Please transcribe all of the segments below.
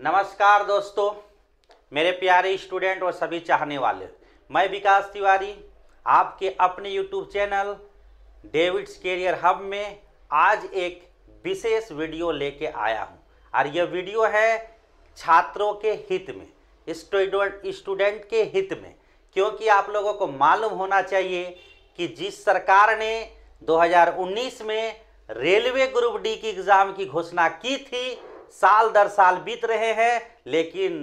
नमस्कार दोस्तों मेरे प्यारे स्टूडेंट और सभी चाहने वाले मैं विकास तिवारी आपके अपने YouTube channel David's career hub में आज एक विशेष वीडियो लेके आया हूँ और यह वीडियो है छात्रों के हित में स्टूडेंट स्टूडेंट के हित में क्योंकि आप लोगों को मालूम होना चाहिए कि जिस सरकार ने 2019 में रेलवे ग्रुप डी की एग्ज़ाम की घोषणा की थी साल दर साल बीत रहे हैं लेकिन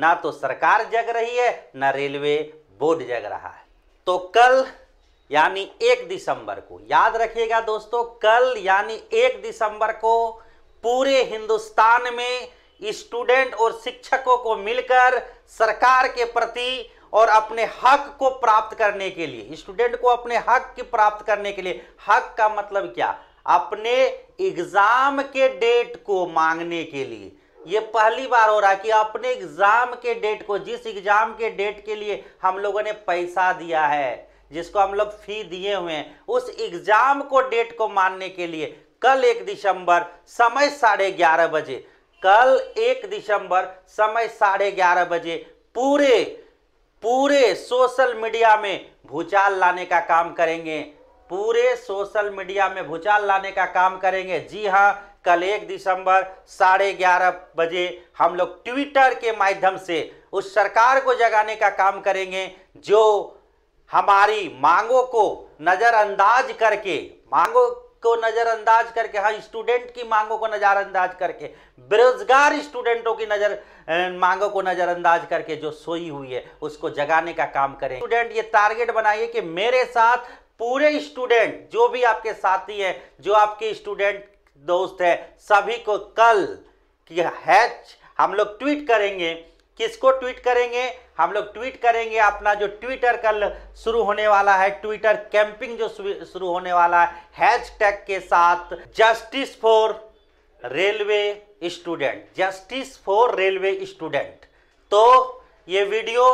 ना तो सरकार जग रही है ना रेलवे बोर्ड जग रहा है तो कल यानी एक दिसंबर को याद रखिएगा दोस्तों कल यानी एक दिसंबर को पूरे हिंदुस्तान में स्टूडेंट और शिक्षकों को मिलकर सरकार के प्रति और अपने हक को प्राप्त करने के लिए स्टूडेंट को अपने हक की प्राप्त करने के लिए हक का मतलब क्या अपने एग्जाम के डेट को मांगने के लिए ये पहली बार हो रहा है कि अपने एग्जाम के डेट को जिस एग्जाम के डेट के लिए हम लोगों ने पैसा दिया है जिसको हम लोग फी दिए हुए हैं उस एग्जाम को डेट को मानने के लिए कल एक दिसंबर समय साढ़े ग्यारह बजे कल एक दिसंबर समय साढ़े ग्यारह बजे पूरे पूरे सोशल मीडिया में भूचाल लाने का काम करेंगे पूरे सोशल मीडिया में भूचाल लाने का काम करेंगे जी हाँ कल एक दिसंबर साढ़े ग्यारह बजे हम लोग ट्विटर के माध्यम से उस सरकार को जगाने का काम करेंगे जो हमारी मांगों को नज़रअंदाज करके मांगों को नज़रअंदाज करके हाँ स्टूडेंट की मांगों को नज़रअंदाज करके बेरोजगार स्टूडेंटों की नज़र मांगों को नज़रअंदाज करके जो सोई हुई है उसको जगाने का काम करें स्टूडेंट ये टारगेट बनाइए कि मेरे साथ पूरे स्टूडेंट जो भी आपके साथी हैं जो आपके स्टूडेंट दोस्त हैं सभी को कल की हैच हम लोग ट्वीट करेंगे किसको ट्वीट करेंगे हम लोग ट्वीट करेंगे अपना जो ट्विटर कल शुरू होने वाला है ट्विटर कैंपिंग जो शुरू होने वाला है हैच टैग के साथ justice for railway student justice for railway student तो ये वीडियो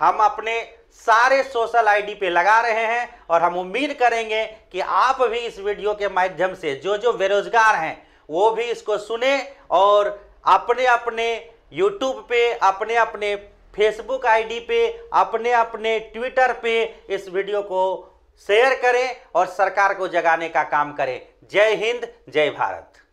हम अपने सारे सोशल आईडी पे लगा रहे हैं और हम उम्मीद करेंगे कि आप भी इस वीडियो के माध्यम से जो जो बेरोजगार हैं वो भी इसको सुने और अपने अपने यूट्यूब पे अपने अपने फेसबुक आईडी पे अपने अपने ट्विटर पे इस वीडियो को शेयर करें और सरकार को जगाने का काम करें जय हिंद जय भारत